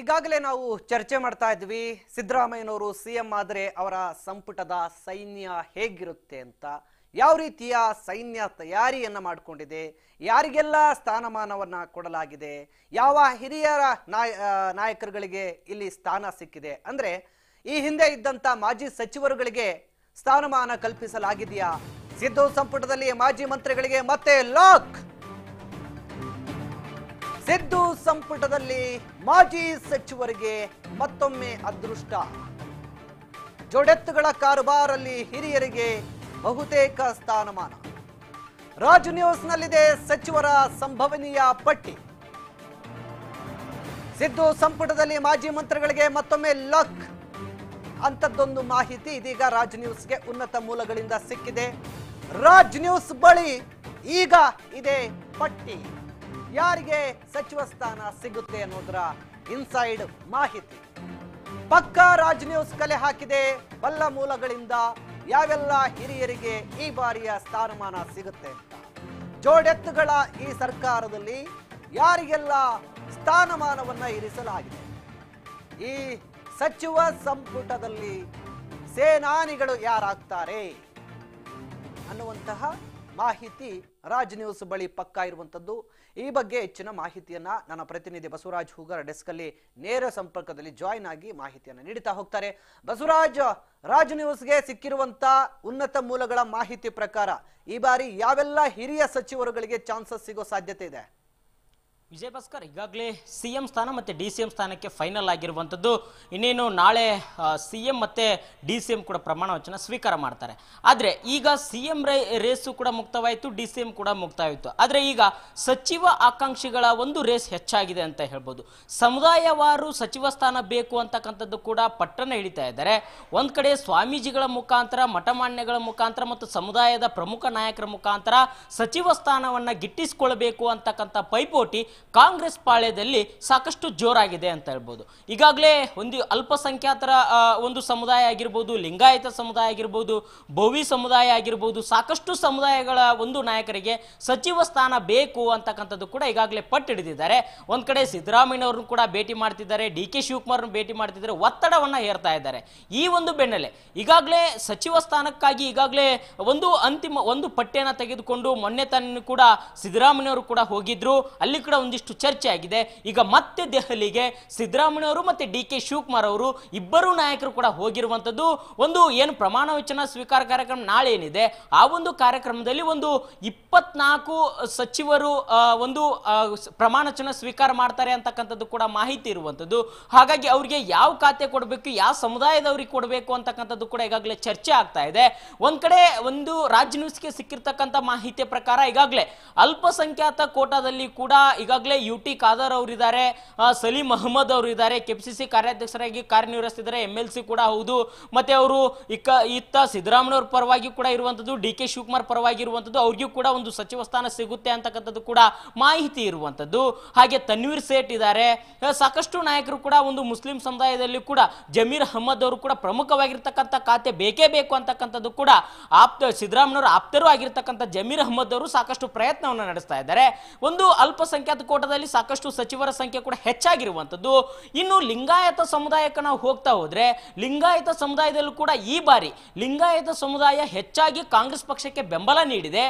ಈಗಾಗಲೇ ನಾವು ಚರ್ಚೆ ಮಾಡ್ತಾ ಇದ್ವಿ ಸಿದ್ದರಾಮಯ್ಯನವರು ಸಿ ಎಂ ಆದರೆ ಅವರ ಸಂಪುಟದ ಸೈನ್ಯ ಹೇಗಿರುತ್ತೆ ಅಂತ ಯಾವ ರೀತಿಯ ಸೈನ್ಯ ತಯಾರಿಯನ್ನು ಮಾಡಿಕೊಂಡಿದೆ ಯಾರಿಗೆಲ್ಲ ಸ್ಥಾನಮಾನವನ್ನು ಕೊಡಲಾಗಿದೆ ಯಾವ ಹಿರಿಯರ ನಾಯ್ ನಾಯಕರುಗಳಿಗೆ ಇಲ್ಲಿ ಸ್ಥಾನ ಸಿಕ್ಕಿದೆ ಅಂದರೆ ಈ ಹಿಂದೆ ಇದ್ದಂಥ ಮಾಜಿ ಸಚಿವರುಗಳಿಗೆ ಸ್ಥಾನಮಾನ ಕಲ್ಪಿಸಲಾಗಿದೆಯಾ ಸಿದ್ದು ಸಂಪುಟದಲ್ಲಿ ಮಾಜಿ ಮಂತ್ರಿಗಳಿಗೆ ಮತ್ತೆ ಲಾಕ್ ಸಿದ್ದು ಸಂಪುಟದಲ್ಲಿ ಮಾಜಿ ಸಚಿವರಿಗೆ ಮತ್ತೊಮ್ಮೆ ಅದೃಷ್ಟ ಜೋಡೆತ್ತುಗಳ ಕಾರುಬಾರಲ್ಲಿ ಹಿರಿಯರಿಗೆ ಬಹುತೇಕ ಸ್ಥಾನಮಾನ ರಾಜ್ ನ್ಯೂಸ್ನಲ್ಲಿದೆ ಸಚಿವರ ಸಂಭವನೀಯ ಪಟ್ಟಿ ಸಿದ್ದು ಸಂಪುಟದಲ್ಲಿ ಮಾಜಿ ಮಂತ್ರಿಗಳಿಗೆ ಮತ್ತೊಮ್ಮೆ ಲಕ್ ಅಂಥದ್ದೊಂದು ಮಾಹಿತಿ ಇದೀಗ ರಾಜ್ ನ್ಯೂಸ್ಗೆ ಉನ್ನತ ಮೂಲಗಳಿಂದ ಸಿಕ್ಕಿದೆ ರಾಜ್ ನ್ಯೂಸ್ ಬಳಿ ಈಗ ಇದೆ ಪಟ್ಟಿ ಯಾರಿಗೆ ಸಚಿವ ಸ್ಥಾನ ಸಿಗುತ್ತೆ ಅನ್ನೋದರ ಇನ್ಸೈಡ್ ಮಾಹಿತಿ ಪಕ್ಕಾ ರಾಜ್ ನ್ಯೂಸ್ ಕಲೆ ಹಾಕಿದೆ ಬಲ್ಲ ಮೂಲಗಳಿಂದ ಯಾವೆಲ್ಲ ಹಿರಿಯರಿಗೆ ಈ ಬಾರಿಯ ಸ್ಥಾನಮಾನ ಸಿಗುತ್ತೆ ಅಂತ ಜೋಡೆತ್ತುಗಳ ಈ ಸರ್ಕಾರದಲ್ಲಿ ಯಾರಿಗೆಲ್ಲ ಸ್ಥಾನಮಾನವನ್ನು ಇರಿಸಲಾಗಿದೆ ಈ ಸಚಿವ ಸಂಪುಟದಲ್ಲಿ ಸೇನಾನಿಗಳು ಯಾರಾಗ್ತಾರೆ ಅನ್ನುವಂತಹ ಮಾಹಿತಿ ರಾಜ್ ನ್ಯೂಸ್ ಬಳಿ ಪಕ್ಕಾ ಇರುವಂತದ್ದು ಈ ಬಗ್ಗೆ ಹೆಚ್ಚಿನ ಮಾಹಿತಿಯನ್ನ ನನ್ನ ಪ್ರತಿನಿಧಿ ಬಸವರಾಜ್ ಹೂಗರ್ ಡೆಸ್ಕ್ ಅಲ್ಲಿ ನೇರ ಸಂಪರ್ಕದಲ್ಲಿ ಜಾಯಿನ್ ಆಗಿ ಮಾಹಿತಿಯನ್ನು ನೀಡುತ್ತಾ ಹೋಗ್ತಾರೆ ಬಸವರಾಜ್ ರಾಜ್ ನ್ಯೂಸ್ಗೆ ಸಿಕ್ಕಿರುವಂತ ಉನ್ನತ ಮೂಲಗಳ ಮಾಹಿತಿ ಪ್ರಕಾರ ಈ ಬಾರಿ ಯಾವೆಲ್ಲ ಹಿರಿಯ ಸಚಿವರುಗಳಿಗೆ ಚಾನ್ಸಸ್ ಸಿಗೋ ಸಾಧ್ಯತೆ ಇದೆ ವಿಜಯ್ ಭಾಸ್ಕರ್ ಈಗಾಗಲೇ ಸಿ ಎಂ ಸ್ಥಾನ ಮತ್ತು ಡಿ ಸಿ ಎಂ ಸ್ಥಾನಕ್ಕೆ ಫೈನಲ್ ಆಗಿರುವಂಥದ್ದು ಇನ್ನೇನು ನಾಳೆ ಸಿ ಎಂ ಮತ್ತು ಡಿ ಸಿ ಎಂ ಕೂಡ ಪ್ರಮಾಣ ವಚನ ಸ್ವೀಕಾರ ಮಾಡ್ತಾರೆ ಆದರೆ ಈಗ ಸಿ ಎಂ ರೇ ರೇಸು ಕೂಡ ಮುಕ್ತವಾಯಿತು ಡಿ ಸಿ ಎಂ ಕೂಡ ಮುಕ್ತವಾಯಿತು ಆದರೆ ಈಗ ಸಚಿವ ಆಕಾಂಕ್ಷಿಗಳ ಒಂದು ರೇಸ್ ಹೆಚ್ಚಾಗಿದೆ ಅಂತ ಹೇಳ್ಬೋದು ಸಮುದಾಯವಾರು ಸಚಿವ ಸ್ಥಾನ ಬೇಕು ಅಂತಕ್ಕಂಥದ್ದು ಕೂಡ ಪಟ್ಟಣ ಹಿಡಿತಾ ಇದ್ದಾರೆ ಒಂದು ಕಡೆ ಸ್ವಾಮೀಜಿಗಳ ಮುಖಾಂತರ ಮಠಮಾನ್ಯಗಳ ಮುಖಾಂತರ ಮತ್ತು ಸಮುದಾಯದ ಪ್ರಮುಖ ನಾಯಕರ ಮುಖಾಂತರ ಸಚಿವ ಸ್ಥಾನವನ್ನು ಗಿಟ್ಟಿಸಿಕೊಳ್ಬೇಕು ಅಂತಕ್ಕಂಥ ಪೈಪೋಟಿ ಕಾಂಗ್ರೆಸ್ ಪಾಳ್ಯದಲ್ಲಿ ಸಾಕಷ್ಟು ಜೋರಾಗಿದೆ ಅಂತ ಹೇಳ್ಬೋದು ಈಗಾಗಲೇ ಒಂದು ಅಲ್ಪಸಂಖ್ಯಾತರ ಒಂದು ಸಮುದಾಯ ಆಗಿರ್ಬೋದು ಲಿಂಗಾಯತ ಸಮುದಾಯ ಆಗಿರ್ಬೋದು ಭೋವಿ ಸಮುದಾಯ ಆಗಿರ್ಬೋದು ಸಾಕಷ್ಟು ಸಮುದಾಯಗಳ ಒಂದು ನಾಯಕರಿಗೆ ಸಚಿವ ಸ್ಥಾನ ಬೇಕು ಅಂತಕ್ಕಂಥದ್ದು ಕೂಡ ಈಗಾಗಲೇ ಪಟ್ಟು ಹಿಡಿದಿದ್ದಾರೆ ಒಂದು ಕಡೆ ಸಿದ್ದರಾಮಯ್ಯವ್ರನ್ನ ಕೂಡ ಭೇಟಿ ಮಾಡ್ತಿದ್ದಾರೆ ಡಿ ಕೆ ಶಿವಕುಮಾರ್ನ ಭೇಟಿ ಮಾಡ್ತಿದ್ದಾರೆ ಒತ್ತಡವನ್ನು ಹೇರ್ತಾ ಇದ್ದಾರೆ ಈ ಒಂದು ಬೆನ್ನಲ್ಲೇ ಈಗಾಗಲೇ ಸಚಿವ ಸ್ಥಾನಕ್ಕಾಗಿ ಈಗಾಗಲೇ ಒಂದು ಅಂತಿಮ ಒಂದು ಪಟ್ಟಿಯನ್ನು ತೆಗೆದುಕೊಂಡು ಮೊನ್ನೆ ತನ್ನ ಕೂಡ ಸಿದ್ದರಾಮಯ್ಯವರು ಕೂಡ ಹೋಗಿದ್ರು ಅಲ್ಲಿ ಕೂಡ ಒಂದು ಒಂದಿಷ್ಟು ಚರ್ಚೆ ಆಗಿದೆ ಈಗ ಮತ್ತೆ ದೆಹಲಿಗೆ ಸಿದ್ದರಾಮಯ್ಯ ಅವರು ಮತ್ತು ಡಿ ಕೆ ಶಿವಕುಮಾರ್ ಅವರು ಇಬ್ಬರು ನಾಯಕರು ಕೂಡ ಹೋಗಿರುವಂಥದ್ದು ಒಂದು ಏನು ಪ್ರಮಾಣ ವಚನ ಸ್ವೀಕಾರ ಕಾರ್ಯಕ್ರಮ ನಾಳೆ ಏನಿದೆ ಆ ಒಂದು ಕಾರ್ಯಕ್ರಮದಲ್ಲಿ ಒಂದು ಇಪ್ಪತ್ನಾಲ್ಕು ಸಚಿವರು ಒಂದು ಪ್ರಮಾಣ ವಚನ ಸ್ವೀಕಾರ ಮಾಡ್ತಾರೆ ಅಂತಕ್ಕಂಥದ್ದು ಕೂಡ ಮಾಹಿತಿ ಇರುವಂಥದ್ದು ಹಾಗಾಗಿ ಅವರಿಗೆ ಯಾವ ಖಾತೆ ಕೊಡಬೇಕು ಯಾವ ಸಮುದಾಯದವ್ರಿಗೆ ಕೊಡಬೇಕು ಅಂತಕ್ಕಂಥದ್ದು ಕೂಡ ಈಗಾಗಲೇ ಚರ್ಚೆ ಆಗ್ತಾ ಇದೆ ಒಂದು ಕಡೆ ಒಂದು ರಾಜ್ಯ ನ್ಯೂಸ್ಗೆ ಸಿಕ್ಕಿರ್ತಕ್ಕಂಥ ಮಾಹಿತಿಯ ಪ್ರಕಾರ ಈಗಾಗಲೇ ಅಲ್ಪಸಂಖ್ಯಾತ ಕೋಟಾದಲ್ಲಿ ಕೂಡ ಈಗ ಈಗಾಗಲೇ ಯು ಟಿ ಖಾದರ್ ಅವರಿದ್ದಾರೆ ಸಲೀಂ ಅಹಮದ್ ಇದ್ದಾರೆ ಕೆಪಿಸಿಸಿ ಕಾರ್ಯಾಧ್ಯಕ್ಷರಾಗಿ ಕಾರ್ಯನಿರ್ವಹಿಸ್ತಿದ್ದಾರೆ ಎಂ ಎಲ್ ಸಿ ಕೂಡ ಹೌದು ಮತ್ತೆ ಅವರು ಇಕ್ಕ ಇತ್ತ ಸಿದ್ದರಾಮಯ್ಯವ್ರ ಪರವಾಗಿ ಕೂಡ ಇರುವಂತದ್ದು ಡಿ ಕೆ ಶಿವಕುಮಾರ್ ಪರವಾಗಿ ಇರುವಂಥದ್ದು ಅವ್ರಿಗೂ ಕೂಡ ಒಂದು ಸಚಿವ ಸ್ಥಾನ ಸಿಗುತ್ತೆ ಅಂತಕ್ಕಂಥದ್ದು ಕೂಡ ಮಾಹಿತಿ ಇರುವಂತದ್ದು ಹಾಗೆ ತನ್ವೀರ್ ಸೇಠ್ ಇದ್ದಾರೆ ಸಾಕಷ್ಟು ನಾಯಕರು ಕೂಡ ಒಂದು ಮುಸ್ಲಿಂ ಸಮುದಾಯದಲ್ಲಿ ಕೂಡ ಜಮೀರ್ ಅಹಮದ್ ಅವರು ಕೂಡ ಪ್ರಮುಖವಾಗಿರ್ತಕ್ಕಂಥ ಖಾತೆ ಬೇಕೇ ಬೇಕು ಅಂತಕ್ಕಂಥದ್ದು ಕೂಡ ಆಪ್ತ ಸಿದ್ದರಾಮಯ್ಯವ್ರ ಆಪ್ತರು ಆಗಿರ್ತಕ್ಕಂಥ ಜಮೀರ್ ಅಹಮದ್ ಅವರು ಸಾಕಷ್ಟು ಪ್ರಯತ್ನವನ್ನು ನಡೆಸ್ತಾ ಇದ್ದಾರೆ ಒಂದು ಅಲ್ಪಸಂಖ್ಯಾತ ಕೋಟದಲ್ಲಿ ಸಾಕಷ್ಟು ಸಚಿವರ ಸಂಖ್ಯೆ ಕೂಡ ಹೆಚ್ಚಾಗಿರುವಂತದ್ದು ಇನ್ನು ಲಿಂಗಾಯತ ಸಮುದಾಯಕ್ಕೆ ನಾವು ಹೋಗ್ತಾ ಹೋದ್ರೆ ಲಿಂಗಾಯತ ಸಮುದಾಯದಲ್ಲೂ ಕೂಡ ಈ ಬಾರಿ ಲಿಂಗಾಯತ ಸಮುದಾಯ ಹೆಚ್ಚಾಗಿ ಕಾಂಗ್ರೆಸ್ ಪಕ್ಷಕ್ಕೆ ಬೆಂಬಲ ನೀಡಿದೆ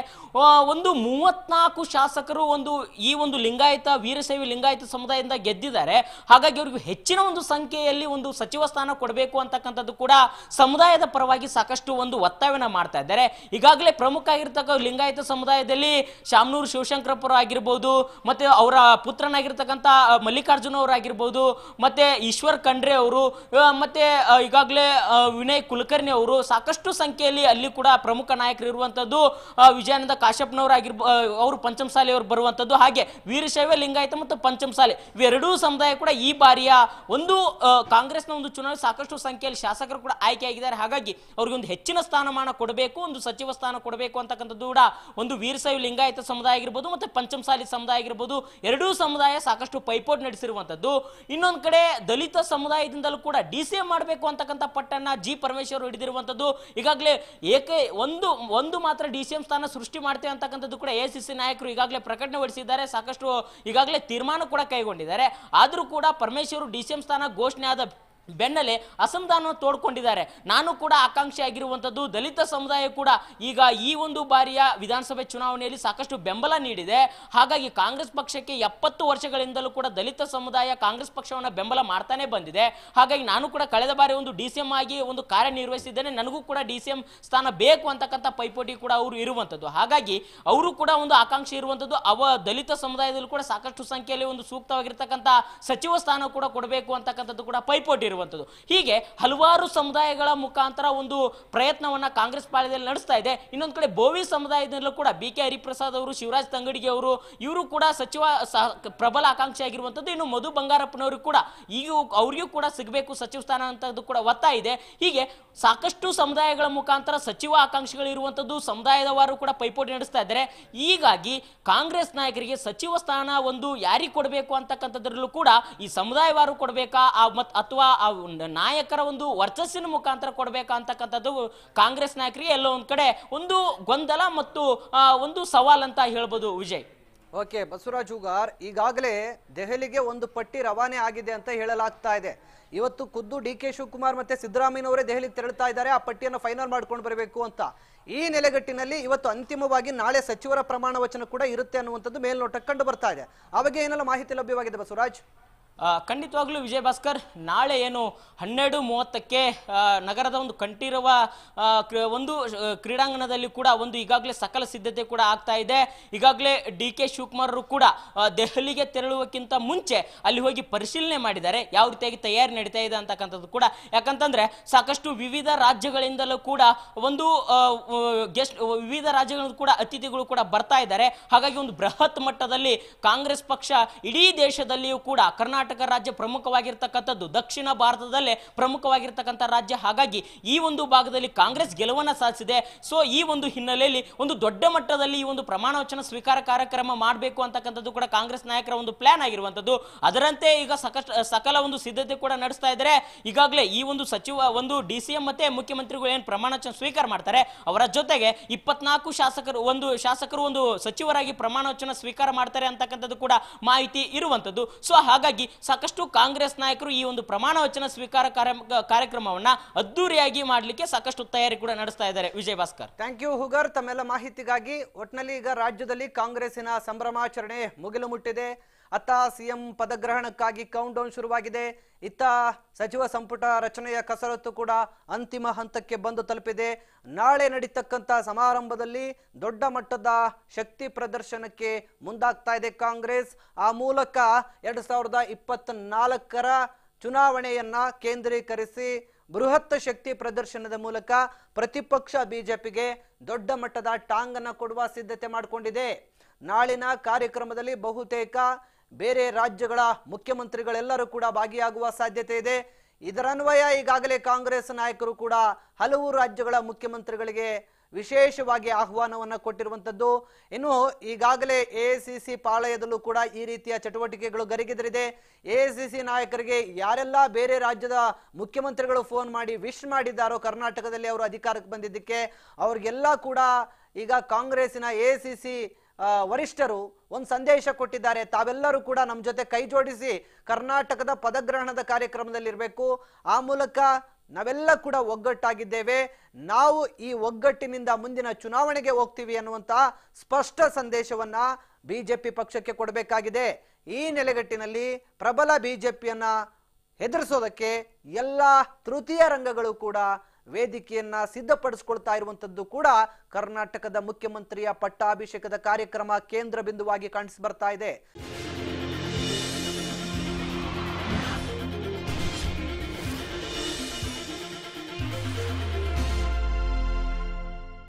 ಒಂದು ಮೂವತ್ನಾಲ್ಕು ಶಾಸಕರು ಒಂದು ಈ ಒಂದು ಲಿಂಗಾಯತ ವೀರಸೇವಿ ಲಿಂಗಾಯತ ಸಮುದಾಯದಿಂದ ಗೆದ್ದಿದ್ದಾರೆ ಹಾಗಾಗಿ ಅವರಿಗೆ ಹೆಚ್ಚಿನ ಒಂದು ಸಂಖ್ಯೆಯಲ್ಲಿ ಒಂದು ಸಚಿವ ಸ್ಥಾನ ಕೊಡಬೇಕು ಅಂತಕ್ಕಂಥದ್ದು ಕೂಡ ಸಮುದಾಯದ ಪರವಾಗಿ ಸಾಕಷ್ಟು ಒಂದು ಒತ್ತಾಯವನ್ನು ಮಾಡ್ತಾ ಇದ್ದಾರೆ ಈಗಾಗಲೇ ಪ್ರಮುಖ ಆಗಿರ್ತಕ್ಕ ಲಿಂಗಾಯತ ಸಮುದಾಯದಲ್ಲಿ ಶಾಮನೂರು ಶಿವಶಂಕರಪುರ ಆಗಿರ್ಬೋದು ಮತ್ತೆ ಅವರ ಅವರ ಪುತ್ರನಾಗಿರ್ತಕ್ಕಂಥ ಮಲ್ಲಿಕಾರ್ಜುನ ಅವರಾಗಿರ್ಬೋದು ಮತ್ತು ಈಶ್ವರ್ ಖಂಡ್ರೆ ಅವರು ಮತ್ತು ಈಗಾಗಲೇ ವಿನಯ್ ಕುಲಕರ್ಣಿ ಅವರು ಸಾಕಷ್ಟು ಸಂಖ್ಯೆಯಲ್ಲಿ ಅಲ್ಲಿ ಕೂಡ ಪ್ರಮುಖ ನಾಯಕರು ಇರುವಂಥದ್ದು ವಿಜಯಾನಂದ ಕಾಶ್ಯಪ್ನವರಾಗಿರ್ಬೋ ಅವರು ಪಂಚಮಸಾಲಿ ಅವರು ಬರುವಂಥದ್ದು ಹಾಗೆ ವೀರಶೈವ ಲಿಂಗಾಯತ ಮತ್ತು ಪಂಚಮಸಾಲಿ ಇವೆರಡೂ ಸಮುದಾಯ ಕೂಡ ಈ ಬಾರಿಯ ಒಂದು ಕಾಂಗ್ರೆಸ್ನ ಒಂದು ಚುನಾವಣೆ ಸಾಕಷ್ಟು ಸಂಖ್ಯೆಯಲ್ಲಿ ಶಾಸಕರು ಕೂಡ ಆಯ್ಕೆಯಾಗಿದ್ದಾರೆ ಹಾಗಾಗಿ ಅವ್ರಿಗೆ ಒಂದು ಹೆಚ್ಚಿನ ಸ್ಥಾನಮಾನ ಕೊಡಬೇಕು ಒಂದು ಸಚಿವ ಸ್ಥಾನ ಕೊಡಬೇಕು ಅಂತಕ್ಕಂಥದ್ದು ಕೂಡ ಒಂದು ವೀರಶೈವ ಲಿಂಗಾಯತ ಸಮುದಾಯ ಆಗಿರ್ಬೋದು ಮತ್ತು ಪಂಚಮಸಾಲಿ ಸಮುದಾಯ ಆಗಿರ್ಬೋದು ಎರಡೂ ಸಮುದಾಯ ಸಾಕಷ್ಟು ಪೈಪೋಟ್ ನಡೆಸಿರುವಂಥದ್ದು ಇನ್ನೊಂದು ಕಡೆ ದಲಿತ ಸಮುದಾಯದಿಂದಲೂ ಕೂಡ ಡಿ ಸಿ ಎ ಮಾಡಬೇಕು ಅಂತಕ್ಕಂಥ ಪಟ್ಟನ್ನ ಜಿ ಪರಮೇಶ್ವರ್ ಹಿಡಿದಿರುವಂಥದ್ದು ಈಗಾಗಲೇ ಏಕೆ ಒಂದು ಒಂದು ಮಾತ್ರ ಡಿ ಸಿ ಎಂ ಸ್ಥಾನ ಸೃಷ್ಟಿ ಮಾಡ್ತೇವೆ ಅಂತಕ್ಕಂಥದ್ದು ಕೂಡ ಎ ಸಿ ಸಿ ನಾಯಕರು ಈಗಾಗಲೇ ಪ್ರಕಟಣೆ ಹೊಡಿಸಿದ್ದಾರೆ ಸಾಕಷ್ಟು ಈಗಾಗಲೇ ತೀರ್ಮಾನ ಕೂಡ ಕೈಗೊಂಡಿದ್ದಾರೆ ಆದರೂ ಕೂಡ ಪರಮೇಶ್ವರ್ ಡಿ ಸಿ ಎಂ ಸ್ಥಾನ ಘೋಷಣೆ ಆದ ಬೆನ್ನಲ್ಲೇ ಅಸಮಾಧಾನ ತೋಡ್ಕೊಂಡಿದ್ದಾರೆ ನಾನು ಕೂಡ ಆಕಾಂಕ್ಷಿ ಆಗಿರುವಂಥದ್ದು ದಲಿತ ಸಮುದಾಯ ಕೂಡ ಈಗ ಈ ಒಂದು ಬಾರಿಯ ವಿಧಾನಸಭೆ ಚುನಾವಣೆಯಲ್ಲಿ ಸಾಕಷ್ಟು ಬೆಂಬಲ ನೀಡಿದೆ ಹಾಗಾಗಿ ಕಾಂಗ್ರೆಸ್ ಪಕ್ಷಕ್ಕೆ ಎಪ್ಪತ್ತು ವರ್ಷಗಳಿಂದಲೂ ಕೂಡ ದಲಿತ ಸಮುದಾಯ ಕಾಂಗ್ರೆಸ್ ಪಕ್ಷವನ್ನು ಬೆಂಬಲ ಮಾಡ್ತಾನೆ ಬಂದಿದೆ ಹಾಗಾಗಿ ನಾನು ಕೂಡ ಕಳೆದ ಬಾರಿ ಒಂದು ಡಿ ಸಿ ಎಂ ಆಗಿ ಒಂದು ಕಾರ್ಯನಿರ್ವಹಿಸಿದ್ದೇನೆ ನನಗೂ ಕೂಡ ಡಿ ಸಿ ಎಂ ಸ್ಥಾನ ಬೇಕು ಅಂತಕ್ಕಂಥ ಪೈಪೋಟಿ ಕೂಡ ಅವರು ಇರುವಂಥದ್ದು ಹಾಗಾಗಿ ಅವರು ಕೂಡ ಒಂದು ಆಕಾಂಕ್ಷಿ ಇರುವಂಥದ್ದು ಅವ ದಲಿತ ಸಮುದಾಯದಲ್ಲೂ ಕೂಡ ಸಾಕಷ್ಟು ಸಂಖ್ಯೆಯಲ್ಲಿ ಒಂದು ಸೂಕ್ತವಾಗಿರ್ತಕ್ಕಂಥ ಸಚಿವ ಸ್ಥಾನ ಕೂಡ ಕೊಡಬೇಕು ಅಂತಕ್ಕಂಥದ್ದು ಕೂಡ ಪೈಪೋಟಿ ಇರುವಂಥದ್ದು ಹೀಗೆ ಹಲವಾರು ಸಮುದಾಯಗಳ ಮುಖಾಂತರ ಒಂದು ಪ್ರಯತ್ನವನ್ನು ಕಾಂಗ್ರೆಸ್ ಪಾಳ್ಯದಲ್ಲಿ ನಡೆಸ್ತಾ ಇದೆ ಇನ್ನೊಂದು ಕಡೆ ಬೋವಿ ಸಮುದಾಯದಲ್ಲೂ ಕೂಡ ಬಿ ಕೆ ಹರಿಪ್ರಸಾದ್ ಅವರು ಶಿವರಾಜ್ ತಂಗಡಿಗೆ ಅವರು ಇವರು ಕೂಡ ಸಚಿವ ಪ್ರಬಲ ಆಕಾಂಕ್ಷಿ ಆಗಿರುವಂಥದ್ದು ಇನ್ನು ಮಧು ಬಂಗಾರಪ್ಪನವರು ಕೂಡ ಈಗ ಅವರಿಗೂ ಕೂಡ ಸಿಗಬೇಕು ಸಚಿವ ಸ್ಥಾನ ಅಂತದ್ದು ಕೂಡ ಒತ್ತಾಯ ಇದೆ ಹೀಗೆ ಸಾಕಷ್ಟು ಸಮುದಾಯಗಳ ಮುಖಾಂತರ ಸಚಿವ ಆಕಾಂಕ್ಷಿಗಳು ಇರುವಂಥದ್ದು ಸಮುದಾಯದವರು ಕೂಡ ಪೈಪೋಟಿ ನಡೆಸ್ತಾ ಇದ್ದಾರೆ ಹೀಗಾಗಿ ಕಾಂಗ್ರೆಸ್ ನಾಯಕರಿಗೆ ಸಚಿವ ಸ್ಥಾನ ಒಂದು ಯಾರಿಗೆ ಕೊಡಬೇಕು ಅಂತಕ್ಕಂಥದ್ರಲ್ಲೂ ಕೂಡ ಈ ಸಮುದಾಯವಾರು ಕೊಡಬೇಕಾ ಮತ್ ಅಥವಾ ಆ ನಾಯಕರ ಒಂದು ವರ್ಚಸ್ಸಿನ ಮುಖಾಂತರ ಕೊಡಬೇಕಂತಕ್ಕಂಥದ್ದು ಕಾಂಗ್ರೆಸ್ ನಾಯಕರಿಗೆ ಎಲ್ಲೋ ಒಂದು ಕಡೆ ಒಂದು ಗೊಂದಲ ಮತ್ತು ಒಂದು ಅಂತ ಹೇಳ್ಬೋದು ವಿಜಯ್ ಓಕೆ ಬಸವರಾಜ್ ಹುಗಾರ್ ಈಗಾಗಲೇ ದೆಹಲಿಗೆ ಒಂದು ಪಟ್ಟಿ ರವಾನೆ ಆಗಿದೆ ಅಂತ ಹೇಳಲಾಗ್ತಾ ಇದೆ ಇವತ್ತು ಖುದ್ದು ಡಿ ಕೆ ಶಿವಕುಮಾರ್ ಮತ್ತೆ ಸಿದ್ದರಾಮಯ್ಯನವರೇ ದೆಹಲಿಗೆ ತೆರಳ್ತಾ ಇದ್ದಾರೆ ಆ ಪಟ್ಟಿಯನ್ನು ಫೈನಲ್ ಮಾಡ್ಕೊಂಡು ಬರಬೇಕು ಅಂತ ಈ ನೆಲೆಗಟ್ಟಿನಲ್ಲಿ ಇವತ್ತು ಅಂತಿಮವಾಗಿ ನಾಳೆ ಸಚಿವರ ಪ್ರಮಾಣ ವಚನ ಕೂಡ ಇರುತ್ತೆ ಅನ್ನುವಂಥದ್ದು ಮೇಲ್ನೋಟಕ್ಕೆ ಕಂಡು ಬರ್ತಾ ಇದೆ ಆ ಏನೆಲ್ಲ ಮಾಹಿತಿ ಲಭ್ಯವಾಗಿದೆ ಬಸವರಾಜ್ ಖಂಡಿತವಾಗ್ಲೂ ವಿಜಯ್ ಭಾಸ್ಕರ್ ನಾಳೆ ಏನು ಹನ್ನೆರಡು ಮೂವತ್ತಕ್ಕೆ ನಗರದ ಒಂದು ಕಂಠೀರವ ಒಂದು ಕ್ರೀಡಾಂಗಣದಲ್ಲಿ ಕೂಡ ಒಂದು ಈಗಾಗಲೇ ಸಕಲ ಸಿದ್ಧತೆ ಕೂಡ ಆಗ್ತಾ ಇದೆ ಈಗಾಗಲೇ ಡಿ ಕೆ ಶಿವಕುಮಾರರು ಕೂಡ ದೆಹಲಿಗೆ ತೆರಳುವಕ್ಕಿಂತ ಮುಂಚೆ ಅಲ್ಲಿ ಹೋಗಿ ಪರಿಶೀಲನೆ ಮಾಡಿದ್ದಾರೆ ಯಾವ ರೀತಿಯಾಗಿ ತಯಾರಿ ನಡೀತಾ ಇದೆ ಅಂತಕ್ಕಂಥದ್ದು ಕೂಡ ಯಾಕಂತಂದ್ರೆ ಸಾಕಷ್ಟು ವಿವಿಧ ರಾಜ್ಯಗಳಿಂದಲೂ ಕೂಡ ಒಂದು ಗೆಸ್ಟ್ ವಿವಿಧ ರಾಜ್ಯಗಳಿಂದ ಕೂಡ ಅತಿಥಿಗಳು ಕೂಡ ಬರ್ತಾ ಇದ್ದಾರೆ ಹಾಗಾಗಿ ಒಂದು ಬೃಹತ್ ಮಟ್ಟದಲ್ಲಿ ಕಾಂಗ್ರೆಸ್ ಪಕ್ಷ ಇಡೀ ದೇಶದಲ್ಲಿಯೂ ಕೂಡ ಕರ್ನಾಟಕ ಕರ್ನಾಟಕ ರಾಜ್ಯ ಪ್ರಮುಖವಾಗಿರ್ತಕ್ಕಂಥದ್ದು ದಕ್ಷಿಣ ಭಾರತದಲ್ಲೇ ಪ್ರಮುಖವಾಗಿರ್ತಕ್ಕಂಥ ರಾಜ್ಯ ಹಾಗಾಗಿ ಈ ಒಂದು ಭಾಗದಲ್ಲಿ ಕಾಂಗ್ರೆಸ್ ಗೆಲುವನ್ನು ಸಾಧಿಸಿದೆ ಸೊ ಈ ಒಂದು ಹಿನ್ನೆಲೆಯಲ್ಲಿ ಒಂದು ದೊಡ್ಡ ಮಟ್ಟದಲ್ಲಿ ಈ ಒಂದು ಪ್ರಮಾಣ ವಚನ ಸ್ವೀಕಾರ ಕಾರ್ಯಕ್ರಮ ಮಾಡಬೇಕು ಅಂತಕ್ಕಂಥದ್ದು ಕೂಡ ಕಾಂಗ್ರೆಸ್ ನಾಯಕರ ಒಂದು ಪ್ಲಾನ್ ಆಗಿರುವಂಥದ್ದು ಅದರಂತೆ ಈಗ ಸಕಲ ಒಂದು ಸಿದ್ಧತೆ ಕೂಡ ನಡೆಸ್ತಾ ಇದ್ದಾರೆ ಈಗಾಗಲೇ ಈ ಒಂದು ಸಚಿವ ಒಂದು ಡಿ ಸಿ ಎಂ ಮತ್ತೆ ಮುಖ್ಯಮಂತ್ರಿಗಳು ಏನು ಪ್ರಮಾಣ ವಚನ ಸ್ವೀಕಾರ ಮಾಡ್ತಾರೆ ಅವರ ಜೊತೆಗೆ ಇಪ್ಪತ್ನಾಲ್ಕು ಶಾಸಕರು ಒಂದು ಶಾಸಕರು ಒಂದು ಸಚಿವರಾಗಿ ಪ್ರಮಾಣ ವಚನ ಸ್ವೀಕಾರ ಮಾಡ್ತಾರೆ ಅಂತಕ್ಕಂಥದ್ದು ಕೂಡ ಮಾಹಿತಿ ಇರುವಂಥದ್ದು ಸೊ ಹಾಗಾಗಿ ಸಾಕಷ್ಟು ಕಾಂಗ್ರೆಸ್ ನಾಯಕರು ಈ ಒಂದು ಪ್ರಮಾಣ ವಚನ ಸ್ವೀಕಾರ ಕಾರ್ಯಕ್ರಮವನ್ನ ಅದ್ದೂರಿಯಾಗಿ ಮಾಡಲಿಕ್ಕೆ ಸಾಕಷ್ಟು ತಯಾರಿ ಕೂಡ ನಡೆಸ್ತಾ ಇದ್ದಾರೆ ವಿಜಯ್ ಭಾಸ್ಕರ್ ಥ್ಯಾಂಕ್ ಯು ಹುಗರ್ ತಮ್ಮೆಲ್ಲ ಮಾಹಿತಿಗಾಗಿ ಒಟ್ನಲ್ಲಿ ಈಗ ರಾಜ್ಯದಲ್ಲಿ ಕಾಂಗ್ರೆಸ್ಸಿನ ಸಂಭ್ರಮಾಚರಣೆ ಮುಗಿಲು ಮುಟ್ಟಿದೆ ಅತ್ತ ಸಿಎಂ ಪದಗ್ರಹಣಕ್ಕಾಗಿ ಕೌಂಟ್ ಡೌನ್ ಶುರುವಾಗಿದೆ ಇತ್ತ ಸಚಿವ ಸಂಪುಟ ರಚನೆಯ ಕಸರತ್ತು ಕೂಡ ಅಂತಿಮ ಹಂತಕ್ಕೆ ಬಂದು ತಲುಪಿದೆ ನಾಳೆ ನಡೀತಕ್ಕಂಥ ಸಮಾರಂಭದಲ್ಲಿ ದೊಡ್ಡ ಮಟ್ಟದ ಶಕ್ತಿ ಪ್ರದರ್ಶನಕ್ಕೆ ಮುಂದಾಗ್ತಾ ಇದೆ ಕಾಂಗ್ರೆಸ್ ಆ ಮೂಲಕ ಎರಡು ಸಾವಿರದ ನಾಲ್ಕರ ಚುನಾವಣೆಯನ್ನ ಕೇಂದ್ರೀಕರಿಸಿ ಬೃಹತ್ ಶಕ್ತಿ ಪ್ರದರ್ಶನದ ಮೂಲಕ ಪ್ರತಿಪಕ್ಷ ಬಿಜೆಪಿಗೆ ದೊಡ್ಡ ಮಟ್ಟದ ಟಾಂಗನ್ನು ಕೊಡುವ ಸಿದ್ಧತೆ ಮಾಡಿಕೊಂಡಿದೆ ನಾಳಿನ ಕಾರ್ಯಕ್ರಮದಲ್ಲಿ ಬಹುತೇಕ ಬೇರೆ ರಾಜ್ಯಗಳ ಮುಖ್ಯಮಂತ್ರಿಗಳೆಲ್ಲರೂ ಕೂಡ ಭಾಗಿಯಾಗುವ ಸಾಧ್ಯತೆ ಇದೆ ಇದರನ್ವಯ ಈಗಾಗಲೇ ಕಾಂಗ್ರೆಸ್ ನಾಯಕರು ಕೂಡ ಹಲವು ರಾಜ್ಯಗಳ ಮುಖ್ಯಮಂತ್ರಿಗಳಿಗೆ ವಿಶೇಷವಾಗಿ ಆಹ್ವಾನವನ್ನು ಕೊಟ್ಟಿರುವಂಥದ್ದು ಇನ್ನು ಈಗಾಗಲೇ ಎ ಸಿ ಪಾಳಯದಲ್ಲೂ ಕೂಡ ಈ ರೀತಿಯ ಚಟುವಟಿಕೆಗಳು ಗರಿಗೆದರಿದೆ ಎ ಸಿ ನಾಯಕರಿಗೆ ಯಾರೆಲ್ಲ ಬೇರೆ ರಾಜ್ಯದ ಮುಖ್ಯಮಂತ್ರಿಗಳು ಫೋನ್ ಮಾಡಿ ವಿಶ್ ಮಾಡಿದ್ದಾರೋ ಕರ್ನಾಟಕದಲ್ಲಿ ಅವರು ಅಧಿಕಾರಕ್ಕೆ ಬಂದಿದ್ದಕ್ಕೆ ಅವ್ರಿಗೆಲ್ಲ ಕೂಡ ಈಗ ಕಾಂಗ್ರೆಸ್ಸಿನ ಎ ಸಿ ವರಿಷ್ಠರು ಒಂದು ಸಂದೇಶ ಕೊಟ್ಟಿದ್ದಾರೆ ತಾವೆಲ್ಲರೂ ಕೂಡ ನಮ್ಮ ಜೊತೆ ಕೈ ಜೋಡಿಸಿ ಕರ್ನಾಟಕದ ಪದಗ್ರಹಣದ ಕಾರ್ಯಕ್ರಮದಲ್ಲಿರಬೇಕು ಆ ಮೂಲಕ ನಾವೆಲ್ಲ ಕೂಡ ಒಗ್ಗಟ್ಟಾಗಿದ್ದೇವೆ ನಾವು ಈ ಒಗ್ಗಟ್ಟಿನಿಂದ ಮುಂದಿನ ಚುನಾವಣೆಗೆ ಹೋಗ್ತೀವಿ ಅನ್ನುವಂತಹ ಸ್ಪಷ್ಟ ಸಂದೇಶವನ್ನ ಬಿಜೆಪಿ ಪಕ್ಷಕ್ಕೆ ಕೊಡಬೇಕಾಗಿದೆ ಈ ನೆಲೆಗಟ್ಟಿನಲ್ಲಿ ಪ್ರಬಲ ಬಿಜೆಪಿಯನ್ನ ಹೆದರಿಸೋದಕ್ಕೆ ಎಲ್ಲ ತೃತೀಯ ರಂಗಗಳು ಕೂಡ ವೇದಿಕೆಯನ್ನ ಸಿದ್ಧಪಡಿಸಿಕೊಳ್ತಾ ಇರುವಂತದ್ದು ಕೂಡ ಕರ್ನಾಟಕದ ಮುಖ್ಯಮಂತ್ರಿಯ ಪಟ್ಟಾಭಿಷೇಕದ ಕಾರ್ಯಕ್ರಮ ಕೇಂದ್ರ ಬಿಂದುವಾಗಿ ಕಾಣಿಸಿ ಬರ್ತಾ ಇದೆ